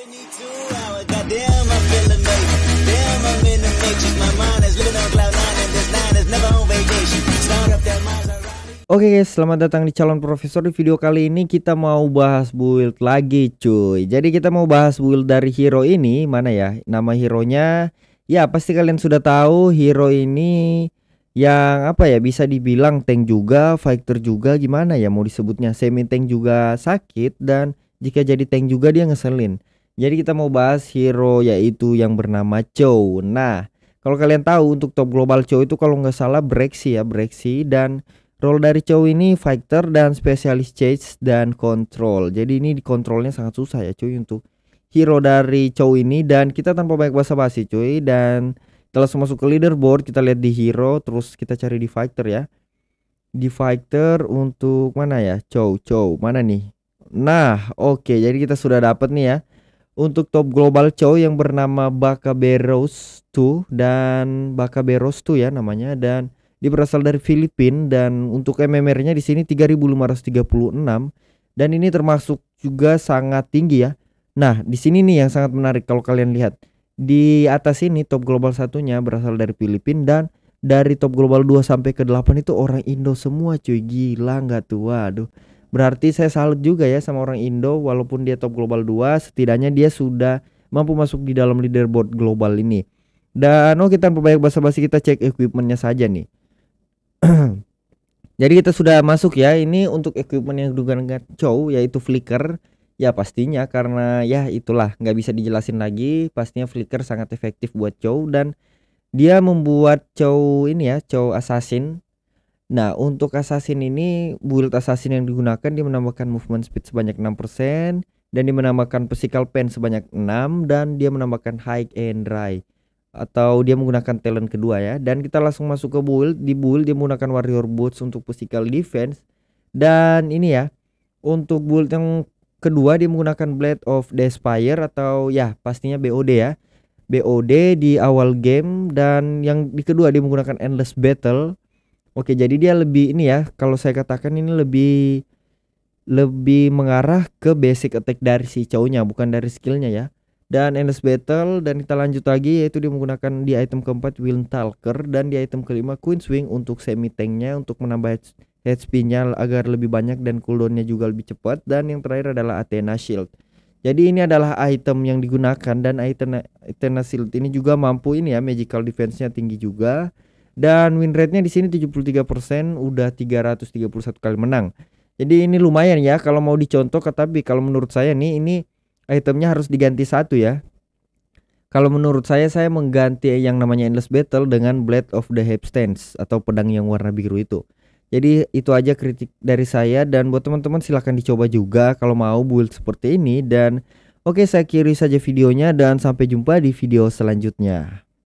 Oke okay guys, selamat datang di calon profesor. Di video kali ini kita mau bahas build lagi, cuy. Jadi kita mau bahas build dari hero ini, mana ya? Nama hero-nya ya pasti kalian sudah tahu hero ini yang apa ya bisa dibilang tank juga, fighter juga gimana ya mau disebutnya semi tank juga sakit dan jika jadi tank juga dia ngeselin. Jadi kita mau bahas hero yaitu yang bernama Chow. Nah, kalau kalian tahu untuk top global Chow itu kalau nggak salah Brexy ya Brexy dan role dari Chow ini fighter dan spesialis chase dan control. Jadi ini di kontrolnya sangat susah ya cuy untuk hero dari Chow ini dan kita tanpa banyak basa-basi cuy dan kita langsung masuk ke leaderboard kita lihat di hero terus kita cari di fighter ya. Di fighter untuk mana ya? Chow, Chow, mana nih? Nah, oke, okay, jadi kita sudah dapat nih ya untuk top global cow yang bernama Bakaberos 2 dan Bakaberos 2 ya namanya dan dia berasal dari Filipina dan untuk MMR-nya di sini 3536 dan ini termasuk juga sangat tinggi ya. Nah, di sini nih yang sangat menarik kalau kalian lihat. Di atas ini top global satunya berasal dari Filipina dan dari top global 2 sampai ke 8 itu orang Indo semua cuy. Gila nggak tuh? Waduh. Berarti saya salut juga ya sama orang Indo walaupun dia top global 2 setidaknya dia sudah mampu masuk di dalam leaderboard global ini. Dan oke oh, tanpa banyak basa-basi kita cek equipmentnya saja nih. Jadi kita sudah masuk ya ini untuk equipment yang dugaan cow yaitu flicker ya pastinya karena ya itulah nggak bisa dijelasin lagi pastinya flicker sangat efektif buat cow dan dia membuat cow ini ya cow assassin Nah, untuk Assassin ini, build Assassin yang digunakan dia menambahkan movement speed sebanyak 6% dan dia menambahkan physical pen sebanyak 6 dan dia menambahkan high and dry atau dia menggunakan talent kedua ya. Dan kita langsung masuk ke build. Di build dia menggunakan warrior boots untuk physical defense dan ini ya, untuk build yang kedua dia menggunakan Blade of despair atau ya pastinya BOD ya. BOD di awal game dan yang di kedua dia menggunakan Endless Battle Oke, jadi dia lebih ini ya, kalau saya katakan ini lebih lebih mengarah ke basic attack dari si cowoknya bukan dari skillnya ya. Dan endless battle dan kita lanjut lagi yaitu dia menggunakan di item keempat Will Talker dan di item kelima Queen Swing untuk semi tanknya untuk menambah HP-nya agar lebih banyak dan cooldownnya juga lebih cepat dan yang terakhir adalah Athena Shield. Jadi ini adalah item yang digunakan dan item Athena Shield ini juga mampu ini ya magical defense-nya tinggi juga dan win rate-nya di sini 73% udah 331 kali menang. Jadi ini lumayan ya kalau mau dicontoh Tetapi kalau menurut saya nih ini itemnya harus diganti satu ya. Kalau menurut saya saya mengganti yang namanya Endless Battle dengan Blade of the Hepstance atau pedang yang warna biru itu. Jadi itu aja kritik dari saya dan buat teman-teman silahkan dicoba juga kalau mau build seperti ini dan oke saya kiri saja videonya dan sampai jumpa di video selanjutnya.